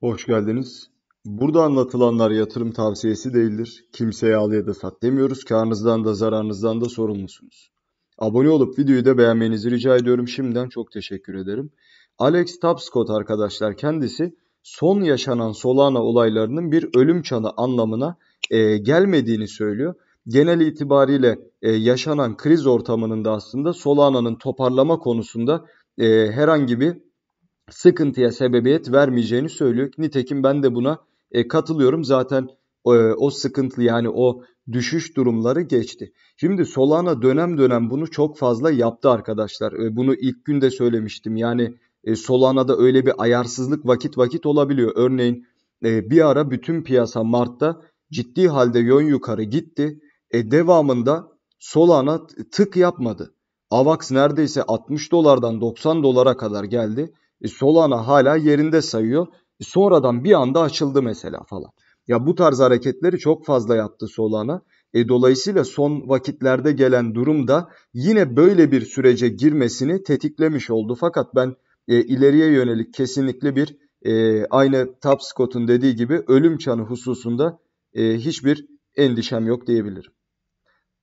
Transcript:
Hoş geldiniz. Burada anlatılanlar yatırım tavsiyesi değildir. Kimseye al ya da sat demiyoruz. Karnınızdan da zararınızdan da sorumlusunuz. Abone olup videoyu da beğenmenizi rica ediyorum. Şimdiden çok teşekkür ederim. Alex Tapscott arkadaşlar kendisi son yaşanan Solana olaylarının bir ölüm çanı anlamına e, gelmediğini söylüyor. Genel itibariyle e, yaşanan kriz ortamının da aslında Solana'nın toparlama konusunda e, herhangi bir sıkıntıya sebebiyet vermeyeceğini söylüyor. Nitekim ben de buna e, katılıyorum. Zaten e, o sıkıntılı yani o düşüş durumları geçti. Şimdi Solana dönem dönem bunu çok fazla yaptı arkadaşlar. E, bunu ilk günde söylemiştim. Yani e, Solana'da öyle bir ayarsızlık vakit vakit olabiliyor. Örneğin e, bir ara bütün piyasa Mart'ta ciddi halde yön yukarı gitti. E, devamında Solana tık yapmadı. AVAX neredeyse 60 dolardan 90 dolara kadar geldi. E Solana hala yerinde sayıyor. E sonradan bir anda açıldı mesela falan. Ya bu tarz hareketleri çok fazla yaptı Solana. E dolayısıyla son vakitlerde gelen durum da yine böyle bir sürece girmesini tetiklemiş oldu. Fakat ben e, ileriye yönelik kesinlikle bir e, aynı Tapscott'un dediği gibi ölüm çanı hususunda e, hiçbir endişem yok diyebilirim.